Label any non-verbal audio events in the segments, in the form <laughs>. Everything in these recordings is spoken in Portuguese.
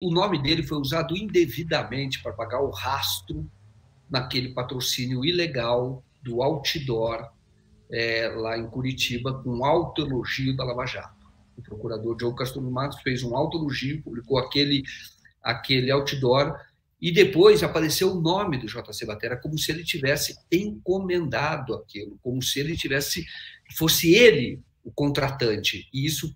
o nome dele foi usado indevidamente para pagar o rastro naquele patrocínio ilegal do outdoor é, lá em Curitiba, com alto elogio da Lava Jato. O procurador João Castro Matos fez um alto elogio, publicou aquele, aquele outdoor e depois apareceu o nome do JC Batera como se ele tivesse encomendado aquilo, como se ele tivesse fosse ele o contratante. E isso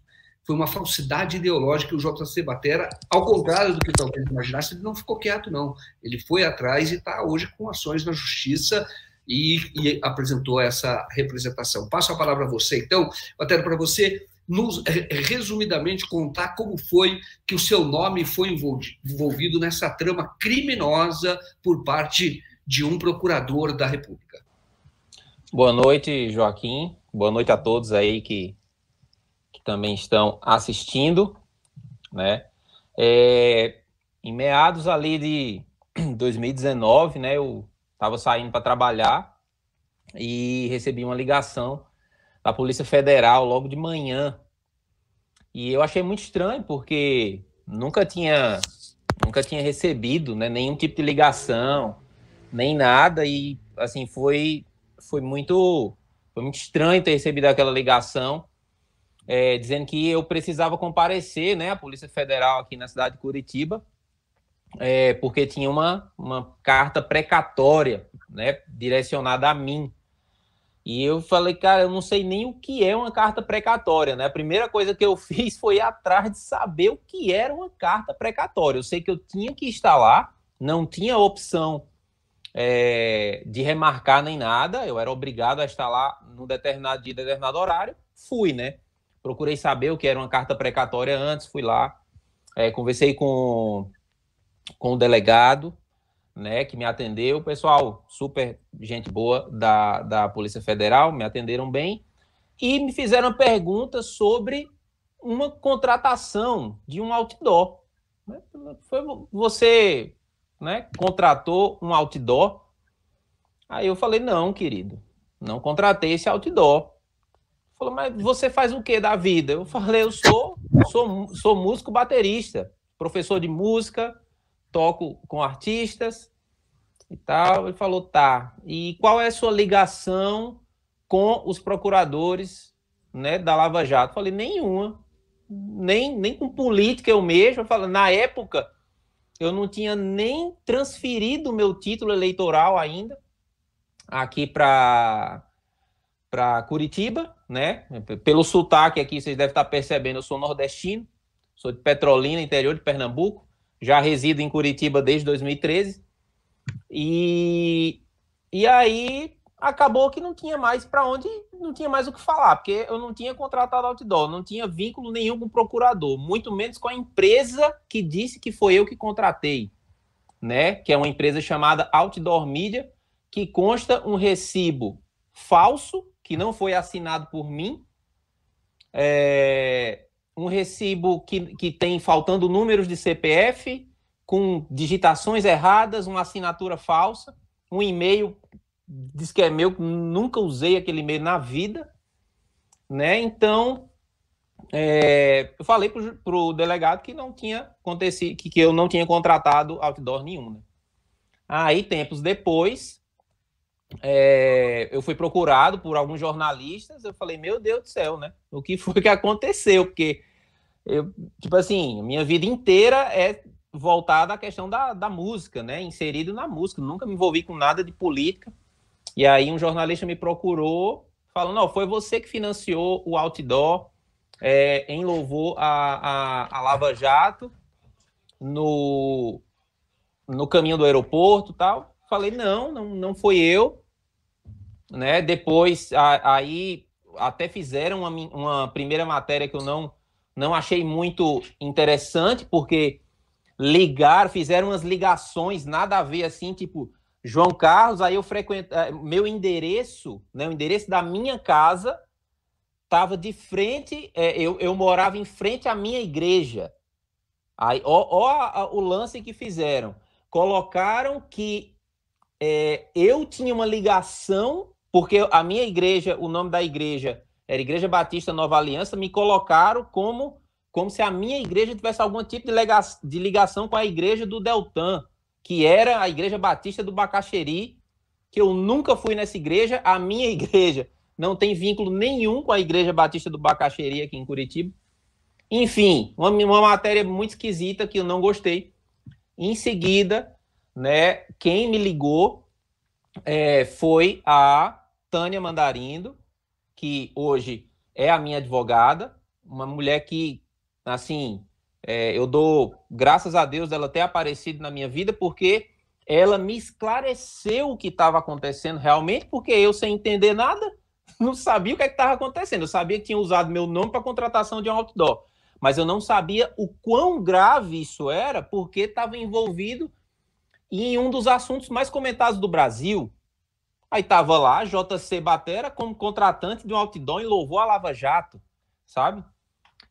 foi uma falsidade ideológica. E o JC Batera, ao contrário do que talvez imaginasse, ele não ficou quieto, não. Ele foi atrás e está hoje com ações na justiça e, e, apresentou essa representação. Passo a palavra a você, então, Batera, para você nos, resumidamente contar como foi que o seu nome foi envolvido nessa trama criminosa por parte de um procurador da República. Boa noite, Joaquim. Boa noite a todos aí que também estão assistindo, né? É, em meados ali de 2019, <clears throat> né, eu estava saindo para trabalhar e recebi uma ligação da Polícia Federal logo de manhã. E eu achei muito estranho porque nunca tinha nunca tinha recebido, né, nenhum tipo de ligação, nem nada e assim foi foi muito foi muito estranho ter recebido aquela ligação é, dizendo que eu precisava comparecer, né, à Polícia Federal aqui na cidade de Curitiba, é, porque tinha uma, uma carta precatória, né, direcionada a mim. E eu falei, cara, eu não sei nem o que é uma carta precatória, né? A primeira coisa que eu <laughs> fiz foi ir atrás de saber o que era uma carta precatória. Eu sei que eu tinha que estar lá, não tinha opção é, de remarcar nem nada, eu era obrigado a estar lá num determinado dia, determinado horário, fui, né? procurei saber o que era uma carta precatória antes, fui lá, é, conversei com, com o delegado, né, que me atendeu, o pessoal, super gente boa da, da Polícia Federal, me atenderam bem, e me fizeram perguntas sobre uma contratação de um outdoor. Né, foi você, né, contratou um outdoor? Aí eu falei, não, querido, não contratei esse outdoor falou, mas você faz o que da vida? Eu falei, eu sou, sou, sou músico baterista, professor de música, toco com artistas e tal. Ele falou, tá. E qual é a sua ligação com os procuradores né, da Lava Jato? Eu falei, nenhuma. Nem, nem com política eu mesmo. Eu falei, na época, eu não tinha nem transferido o meu título eleitoral ainda aqui para para Curitiba, né? Pelo sotaque aqui, vocês devem estar percebendo, eu sou nordestino, sou de Petrolina, interior de Pernambuco, já resido em Curitiba desde 2013. E, e aí acabou que não tinha mais para onde, não tinha mais o que falar, porque eu não tinha contratado outdoor, não tinha vínculo nenhum com o procurador, muito menos com a empresa que disse que foi eu que contratei, né? Que é uma empresa chamada Outdoor Media, que consta um recibo falso que não foi assinado por mim, é, um recibo que, que tem faltando números de CPF, com digitações erradas, uma assinatura falsa, um e-mail diz que é meu, nunca usei aquele e-mail na vida, né? Então, é, eu falei para o delegado que não tinha acontecido, que, que eu não tinha contratado outdoor nenhum. Né? Aí, tempos depois, é, eu fui procurado por alguns jornalistas, eu falei, meu Deus do céu, né? O que foi que aconteceu? Porque, eu, tipo assim, minha vida inteira é voltada à questão da, da música, né? Inserido na música, nunca me envolvi com nada de política. E aí um jornalista me procurou, falando, não, foi você que financiou o outdoor é, em louvor a, a, a Lava Jato no, no caminho do aeroporto tal. Falei, não, não, não foi eu né? Depois a, aí até fizeram uma, uma primeira matéria que eu não não achei muito interessante porque ligar, fizeram umas ligações nada a ver assim, tipo João Carlos, aí eu frequento eh, meu endereço, né, o endereço da minha casa estava de frente, é, eu, eu morava em frente à minha igreja. Aí, ó, ó o lance que fizeram. Colocaram que é, eu tinha uma ligação porque a minha igreja, o nome da igreja era Igreja Batista Nova Aliança, me colocaram como como se a minha igreja tivesse algum tipo de, de ligação com a igreja do Deltan, que era a Igreja Batista do Bacaxeri, que eu nunca fui nessa igreja, a minha <laughs> igreja não tem vínculo nenhum com a Igreja Batista do Bacaxeri aqui em Curitiba. Enfim, uma, uma matéria muito esquisita que eu não gostei. Em seguida, né, quem me ligou é, foi a Tânia Mandarindo, que hoje é a minha advogada, uma mulher que, assim, é, eu dou graças a Deus dela ter aparecido na minha vida, porque ela me esclareceu o que estava acontecendo realmente, porque eu, sem entender nada, <laughs> não sabia o que é estava acontecendo. Eu sabia que tinha usado meu nome para contratação de um outdoor, mas eu não sabia o quão grave isso era, porque estava envolvido em um dos assuntos mais comentados do Brasil, Aí tava lá JC Batera como contratante de um outdoor e louvou a Lava Jato, sabe?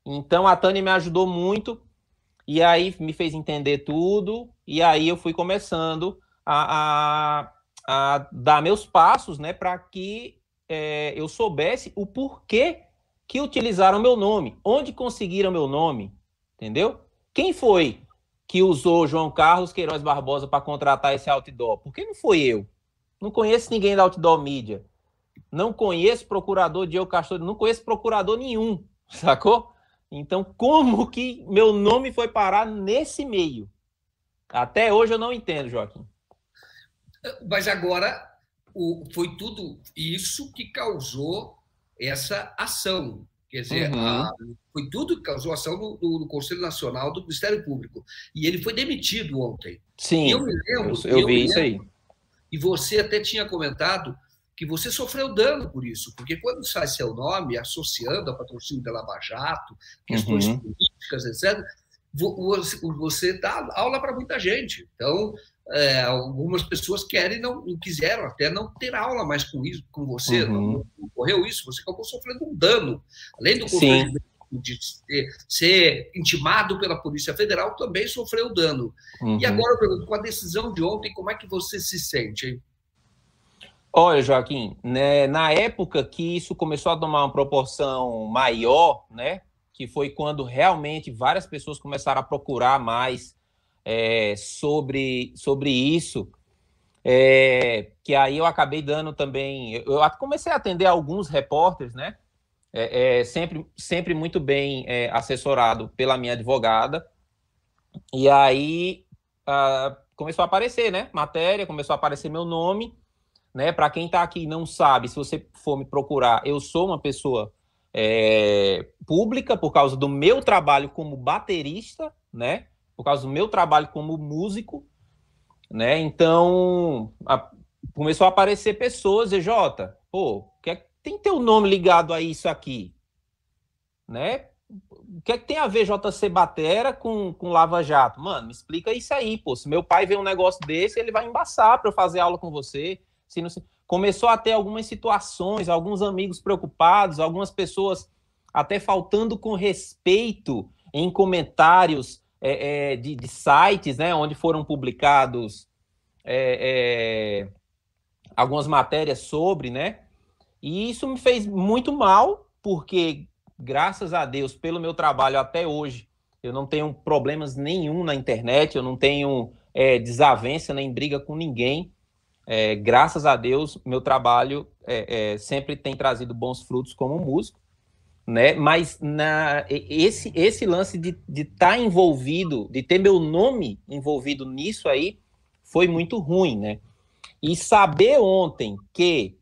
Então a Tânia me ajudou muito e aí me fez entender tudo e aí eu fui começando a, a, a dar meus passos, né, para que é, eu soubesse o porquê que utilizaram meu nome, onde conseguiram meu nome, entendeu? Quem foi que usou João Carlos Queiroz Barbosa para contratar esse outdoor? Porque não foi eu, não conheço ninguém da Outdoor Media. Não conheço procurador Diego Castor, não conheço procurador nenhum, <laughs> sacou? Então, como que meu nome foi parar nesse meio? Até hoje eu não entendo, Joaquim. Mas agora o, foi tudo isso que causou essa ação. Quer dizer, uhum. a, foi tudo que causou a ação do Conselho Nacional do Ministério Público. E ele foi demitido ontem. Sim, e eu, me lembro, eu, eu, eu vi lembro, isso aí. E você até tinha comentado que você sofreu dano por isso, porque quando sai seu nome associando a patrocínio da Lava Jato, questões uhum. políticas, etc., você dá aula para muita gente. Então, é, algumas pessoas querem não quiseram até não ter aula mais com isso com você uhum. não, não ocorreu isso você acabou sofrendo um dano além do constrangimento de ser intimado pela Polícia Federal, também sofreu dano. Uhum. E agora, com a decisão de ontem, como é que você se sente? Olha, Joaquim, né, na época que isso começou a tomar uma proporção maior, né, que foi quando realmente várias pessoas começaram a procurar mais é, sobre, sobre isso, é, que aí eu acabei dando também, eu comecei a atender alguns repórteres, né, é, é sempre, sempre muito bem é, assessorado pela minha advogada. E aí ah, começou a aparecer, né? Matéria, começou a aparecer meu nome, né? Para quem está aqui e não sabe, se você for me procurar, eu sou uma pessoa é, pública por causa do meu trabalho como baterista, né? Por causa do meu trabalho como músico, né? Então a, começou a aparecer pessoas, e Jota, pô, que é, tem teu nome ligado a isso aqui, né? O que é que tem a ver JC Batera com, com Lava Jato? Mano, me explica isso aí, pô. Se meu pai vê um negócio desse, ele vai embaçar para eu fazer aula com você. Se não, se... Começou a ter algumas situações, alguns amigos preocupados, algumas pessoas até faltando com respeito em comentários é, é, de, de, sites, né, onde foram publicados é, é algumas matérias sobre, né? E isso me fez muito mal, porque graças a Deus, pelo meu trabalho até hoje, eu não tenho problemas nenhum na internet, eu não tenho é, desavença nem briga com ninguém. É, graças a Deus, meu trabalho é, é sempre tem trazido bons frutos como músico, né? Mas na, esse, esse lance de estar tá envolvido, de ter meu nome envolvido nisso aí, foi muito ruim, né? E saber ontem que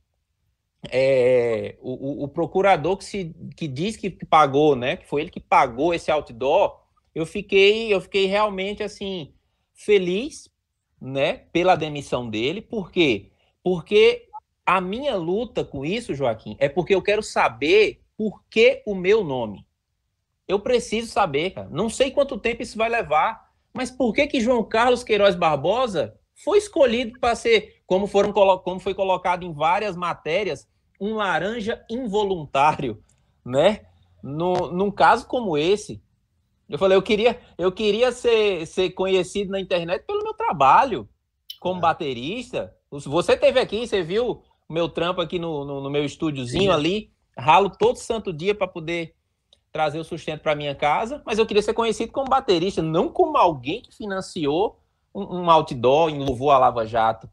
é, o, o, procurador que, se, que diz que pagou, né? Que foi ele que pagou esse outdoor. Eu fiquei, eu fiquei realmente assim feliz, né? Pela demissão dele, por quê? Porque a minha luta com isso, Joaquim, é porque eu quero saber por que o meu nome. Eu preciso saber, cara. Não sei quanto tempo isso vai levar, mas por que que João Carlos Queiroz Barbosa foi escolhido para ser, como, foram, como foi colocado em várias matérias, um laranja involuntário, né? No, num caso como esse, eu falei, eu queria, eu queria ser, ser conhecido na internet pelo meu trabalho como é. baterista. Você teve aqui, você viu o meu trampo aqui no, no, no meu estúdiozinho Sim. ali, ralo todo santo dia para poder trazer o sustento para minha casa, mas eu queria ser conhecido como baterista, não como alguém que financiou um outdoor em louvor à Lava Jato.